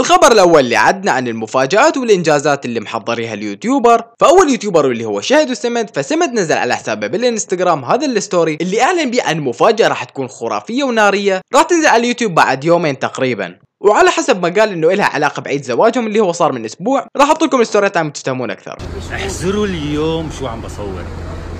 الخبر الاول اللي عدنا عن المفاجات والانجازات اللي محضريها اليوتيوبر فاول يوتيوبر واللي هو شهد السمد فسمد نزل على حسابه بالانستغرام هذا الستوري اللي اعلن بيه عن مفاجاه راح تكون خرافيه وناريه راح تنزل على اليوتيوب بعد يومين تقريبا وعلى حسب ما قال انه لها علاقه بعيد زواجهم اللي هو صار من اسبوع راح احط لكم الستوري تايم تفهمون اكثر احزروا اليوم شو عم بصور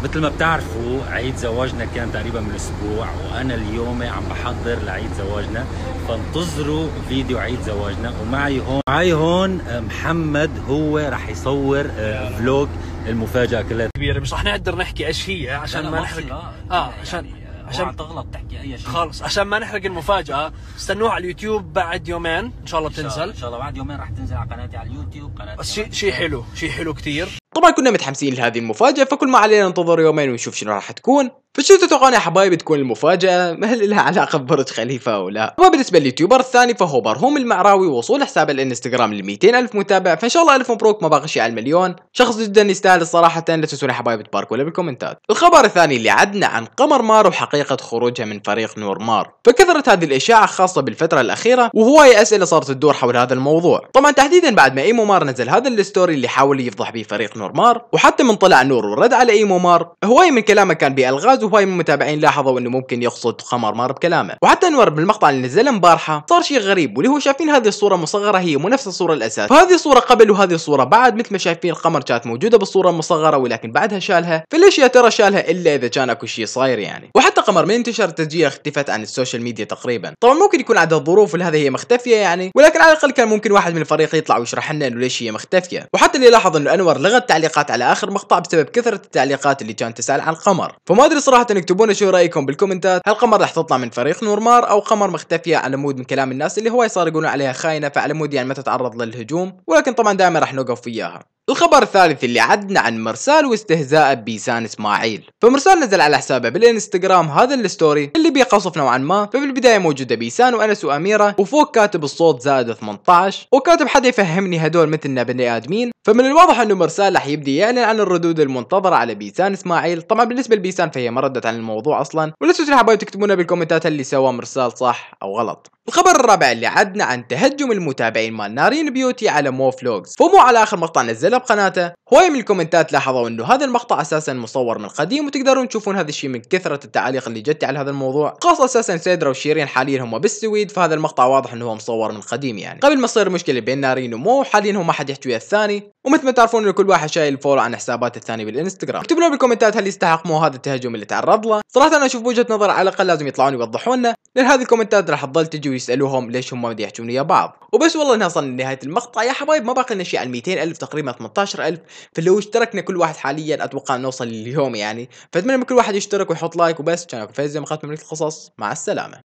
مثل ما بتعرفوا عيد زواجنا كان تقريبا من اسبوع وانا اليوم عم بحضر لعيد زواجنا فانتظروا فيديو عيد زواجنا ومعي هون معي هون آه، محمد هو رح يصور آه، فلوج المفاجاه كلها كبيره مش رح نقدر نحكي ايش هي آه، عشان ما نحرق اه يعني عشان عشان تغلط تحكي اي شيء خلص عشان ما نحرق المفاجاه استنوها على اليوتيوب بعد يومين ان شاء الله بتنزل ان شاء الله بعد يومين راح تنزل على قناتي على اليوتيوب قناتي بس شيء شيء حلو شيء حلو كثير طبعا كنا متحمسين لهذه المفاجأة فكل ما علينا ننتظر يومين ونشوف شنو راح تكون فشو تتوقعون يا حبايبي تكون المفاجأة هل لها علاقة ببرج خليفة أو لا أما بالنسبة لليوتيوبر الثاني فهو برهوم المعراوي وصول حساب الانستغرام ل 200 ألف متابع فإن شاء الله ألف مبروك ما باقي شيء على المليون شخص جدا يستاهل الصراحة لا تنسون يا حبايبي تباركوا له بالكومنتات الخبر الثاني اللي عدنا عن قمر مار وحقيقة خروجها من فريق نور مار فكثرت هذه الإشاعة خاصة بالفترة الأخيرة وهو أسئلة صارت تدور حول هذا الموضوع طبعا تحديدا بعد ما إيمو مار نزل هذا الستوري اللي حاول يفضح به فريق نورمار وحتى من طلع نور ورد على ايمو مار هواي من كلامه كان بالغاز وهواي من المتابعين لاحظوا انه ممكن يقصد خمر مار بكلامه وحتى انور بالمقطع اللي نزله امبارحه صار شيء غريب واللي هو شايفين هذه الصوره مصغره هي مو نفس الصوره الاساس فهذه الصوره قبل وهذه الصوره بعد مثل ما شايفين القمر كانت موجوده بالصوره المصغره ولكن بعدها شالها فليش يا ترى شالها الا اذا كان اكو شيء صاير يعني وحتى قمر من انتشر تسجيل اختفت عن السوشيال ميديا تقريبا طبعا ممكن يكون عندها ظروف لهذا هي مختفيه يعني ولكن على الاقل كان ممكن واحد من الفريق يطلع ويشرح لنا انه ليش هي مختفيه وحتى اللي لاحظ انه انور لغت تعليقات على اخر مقطع بسبب كثره التعليقات اللي كانت تسال عن القمر فما ادري صراحه اكتبونا لنا شو رايكم بالكومنتات هل القمر راح تطلع من فريق نورمار او قمر مختفيه على مود من كلام الناس اللي هواي صار يقولون عليها خاينه فعلى مود يعني ما تتعرض للهجوم ولكن طبعا دائما راح نوقف وياها الخبر الثالث اللي عدنا عن مرسال واستهزاء بيسان اسماعيل فمرسال نزل على حسابه بالانستغرام هذا الستوري اللي بيقصف نوعا ما فبالبدايه موجوده بيسان وانس واميره وفوق كاتب الصوت زائد 18 وكاتب حد يفهمني هدول مثلنا بني ادمين فمن الواضح انه مرسال راح يبدي يعلن عن الردود المنتظره على بيسان اسماعيل طبعا بالنسبه لبيسان فهي ما ردت عن الموضوع اصلا ولا تنسوا حبايب تكتبونا بالكومنتات اللي سوى مرسال صح او غلط الخبر الرابع اللي عدنا عن تهجم المتابعين مال نارين بيوتي على مو فلوجز فمو على اخر مقطع نزله بقناته هواي من الكومنتات لاحظوا انه هذا المقطع اساسا مصور من قديم وتقدرون تشوفون هذا الشيء من كثره التعاليق اللي جت على هذا الموضوع خاصه اساسا سيدرا وشيرين حاليا هم بالسويد فهذا المقطع واضح انه هو مصور من قديم يعني قبل ما تصير مشكله بين نارين ومو حاليا هم ما حد يحكي الثاني ومثل ما تعرفون انه كل واحد شايل فولو عن حسابات الثاني بالانستغرام اكتبوا لنا بالكومنتات هل يستحق مو هذا التهجم اللي تعرض له صراحه انا اشوف وجهه نظر على الاقل لازم يطلعون يوضحوا لنا لان هذه الكومنتات راح تضل تجي ويسالوهم ليش هم ما يحجون ويا بعض وبس والله انها وصلنا لنهايه المقطع يا حبايب ما باقي لنا شيء على 200 الف تقريبا 18 الف فلو اشتركنا كل واحد حاليا اتوقع نوصل لليوم يعني فاتمنى من كل واحد يشترك ويحط لايك وبس كان اكو فايز مقاطع مملكه القصص مع السلامه